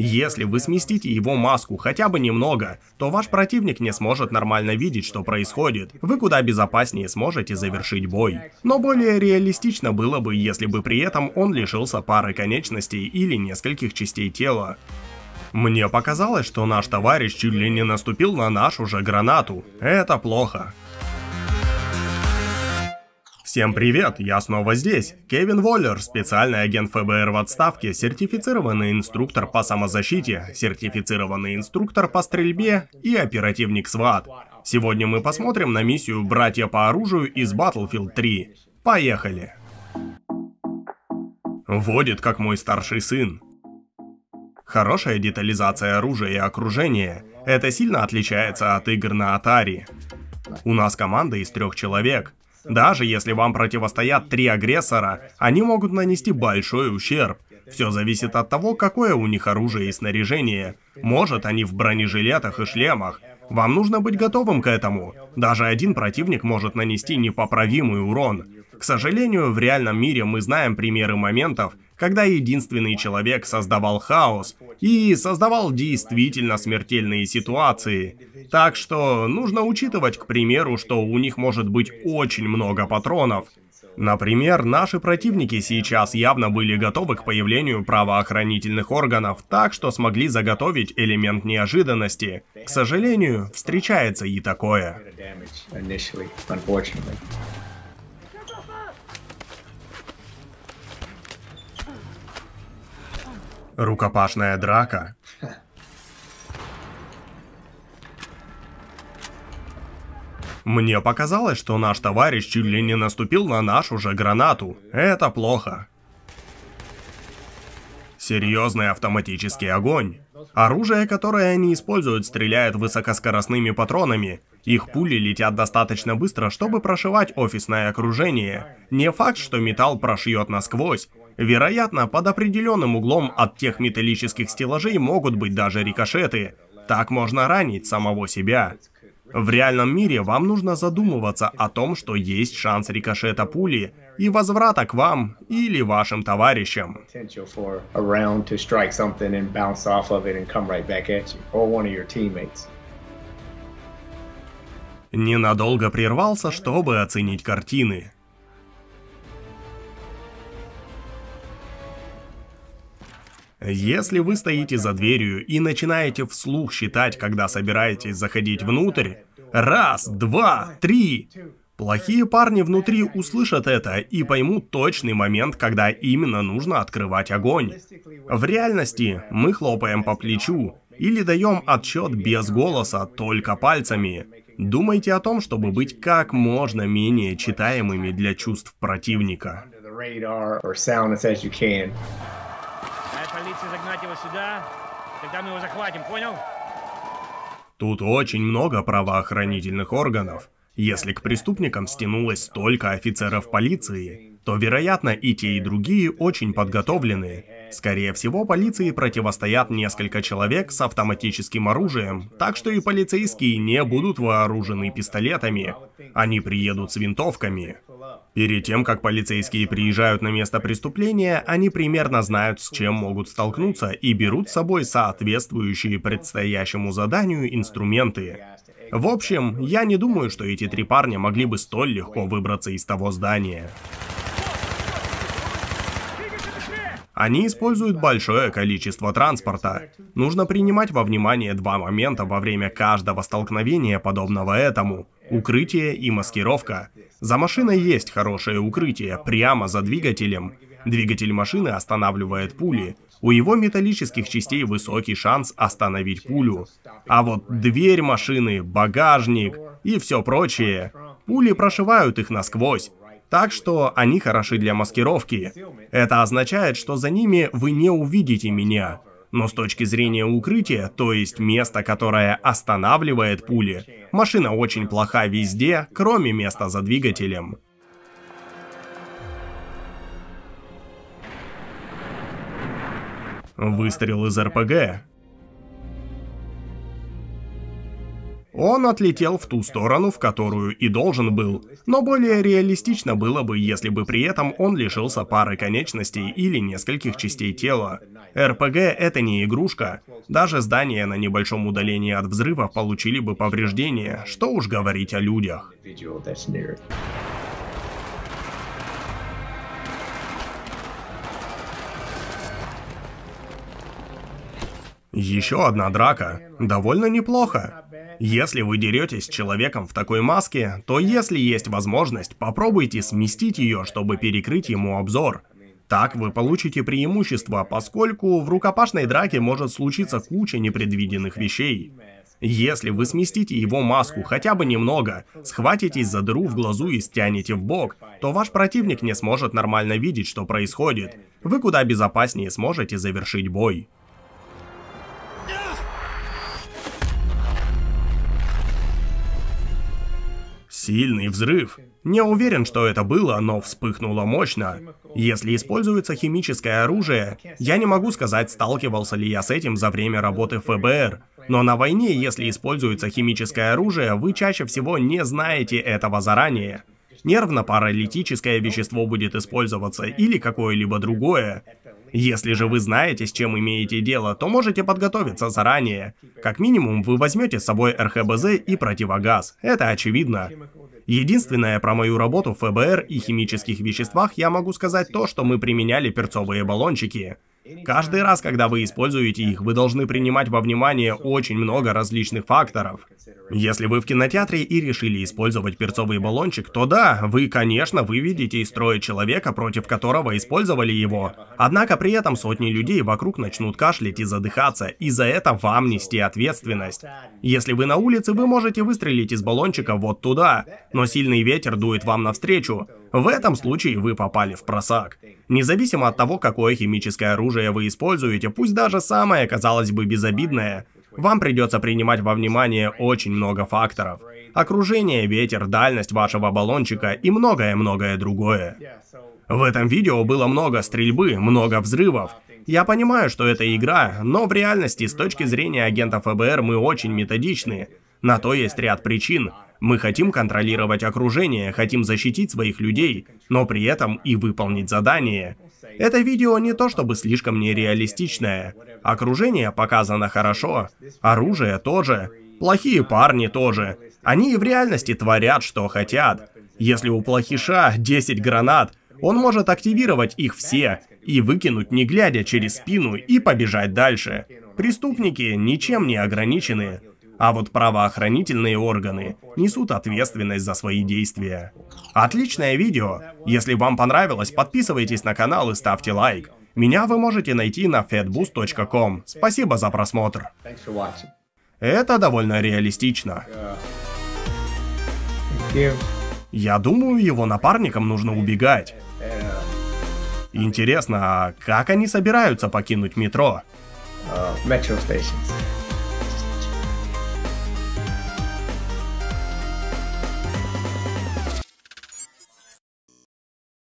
Если вы сместите его маску хотя бы немного, то ваш противник не сможет нормально видеть, что происходит. Вы куда безопаснее сможете завершить бой. Но более реалистично было бы, если бы при этом он лишился пары конечностей или нескольких частей тела. Мне показалось, что наш товарищ чуть ли не наступил на нашу же гранату. Это плохо. Всем привет, я снова здесь. Кевин Воллер, специальный агент ФБР в отставке, сертифицированный инструктор по самозащите, сертифицированный инструктор по стрельбе и оперативник СВАД. Сегодня мы посмотрим на миссию «Братья по оружию» из Battlefield 3. Поехали! Водит, как мой старший сын. Хорошая детализация оружия и окружения. Это сильно отличается от игр на Atari. У нас команда из трех человек. Даже если вам противостоят три агрессора, они могут нанести большой ущерб. Все зависит от того, какое у них оружие и снаряжение. Может, они в бронежилетах и шлемах. Вам нужно быть готовым к этому. Даже один противник может нанести непоправимый урон. К сожалению, в реальном мире мы знаем примеры моментов, когда единственный человек создавал хаос и создавал действительно смертельные ситуации. Так что нужно учитывать, к примеру, что у них может быть очень много патронов. Например, наши противники сейчас явно были готовы к появлению правоохранительных органов, так что смогли заготовить элемент неожиданности. К сожалению, встречается и такое. Рукопашная драка. Мне показалось, что наш товарищ чуть ли не наступил на нашу же гранату. Это плохо. Серьезный автоматический огонь. Оружие, которое они используют, стреляет высокоскоростными патронами. Их пули летят достаточно быстро, чтобы прошивать офисное окружение. Не факт, что металл прошьет насквозь, Вероятно, под определенным углом от тех металлических стеллажей могут быть даже рикошеты. Так можно ранить самого себя. В реальном мире вам нужно задумываться о том, что есть шанс рикошета пули и возврата к вам или вашим товарищам. Ненадолго прервался, чтобы оценить картины. Если вы стоите за дверью и начинаете вслух считать, когда собираетесь заходить внутрь, раз, два, три, плохие парни внутри услышат это и поймут точный момент, когда именно нужно открывать огонь. В реальности мы хлопаем по плечу или даем отчет без голоса, только пальцами. Думайте о том, чтобы быть как можно менее читаемыми для чувств противника. radar or sound as you can полиции загнать его сюда, тогда мы его захватим, понял? Тут очень много правоохранительных органов. Если к преступникам стянулось столько офицеров полиции, то, вероятно, и те, и другие очень подготовлены. Скорее всего, полиции противостоят несколько человек с автоматическим оружием, так что и полицейские не будут вооружены пистолетами. Они приедут с винтовками. Перед тем, как полицейские приезжают на место преступления, они примерно знают, с чем могут столкнуться и берут с собой соответствующие предстоящему заданию инструменты. В общем, я не думаю, что эти три парня могли бы столь легко выбраться из того здания. Они используют большое количество транспорта. Нужно принимать во внимание два момента во время каждого столкновения, подобного этому. Укрытие и маскировка. За машиной есть хорошее укрытие, прямо за двигателем. Двигатель машины останавливает пули. У его металлических частей высокий шанс остановить пулю. А вот дверь машины, багажник и все прочее, пули прошивают их насквозь. Так что они хороши для маскировки. Это означает, что за ними вы не увидите меня. Но с точки зрения укрытия, то есть места, которое останавливает пули, машина очень плоха везде, кроме места за двигателем. Выстрел из РПГ Он отлетел в ту сторону, в которую и должен был. Но более реалистично было бы, если бы при этом он лишился пары конечностей или нескольких частей тела. РПГ — это не игрушка. Даже здания на небольшом удалении от взрывов получили бы повреждения, что уж говорить о людях. Еще одна драка. Довольно неплохо. Если вы деретесь с человеком в такой маске, то если есть возможность, попробуйте сместить ее, чтобы перекрыть ему обзор. Так вы получите преимущество, поскольку в рукопашной драке может случиться куча непредвиденных вещей. Если вы сместите его маску хотя бы немного, схватитесь за дыру в глазу и стянете в бок, то ваш противник не сможет нормально видеть, что происходит. Вы куда безопаснее сможете завершить бой. Сильный взрыв. Не уверен, что это было, но вспыхнуло мощно. Если используется химическое оружие, я не могу сказать, сталкивался ли я с этим за время работы ФБР. Но на войне, если используется химическое оружие, вы чаще всего не знаете этого заранее. Нервно-паралитическое вещество будет использоваться или какое-либо другое. Если же вы знаете, с чем имеете дело, то можете подготовиться заранее. Как минимум, вы возьмете с собой РХБЗ и противогаз. Это очевидно. Единственное про мою работу в ФБР и химических веществах я могу сказать то, что мы применяли перцовые баллончики. Каждый раз, когда вы используете их, вы должны принимать во внимание очень много различных факторов. Если вы в кинотеатре и решили использовать перцовый баллончик, то да, вы, конечно, выведете из строя человека, против которого использовали его. Однако при этом сотни людей вокруг начнут кашлять и задыхаться, и за это вам нести ответственность. Если вы на улице, вы можете выстрелить из баллончика вот туда, но сильный ветер дует вам навстречу. В этом случае вы попали в просак. Независимо от того, какое химическое оружие вы используете, пусть даже самое, казалось бы, безобидное, вам придется принимать во внимание очень много факторов. Окружение, ветер, дальность вашего баллончика и многое-многое другое. В этом видео было много стрельбы, много взрывов. Я понимаю, что это игра, но в реальности с точки зрения агента ФБР мы очень методичны. На то есть ряд причин. Мы хотим контролировать окружение, хотим защитить своих людей, но при этом и выполнить задание. Это видео не то чтобы слишком нереалистичное. Окружение показано хорошо, оружие тоже, плохие парни тоже. Они и в реальности творят, что хотят. Если у плохиша 10 гранат, он может активировать их все и выкинуть, не глядя через спину, и побежать дальше. Преступники ничем не ограничены. А вот правоохранительные органы несут ответственность за свои действия. Отличное видео! Если вам понравилось, подписывайтесь на канал и ставьте лайк. Меня вы можете найти на fedboost.com. Спасибо за просмотр. Это довольно реалистично. Я думаю, его напарникам нужно убегать. Интересно, а как они собираются покинуть метро? Uh, metro stations.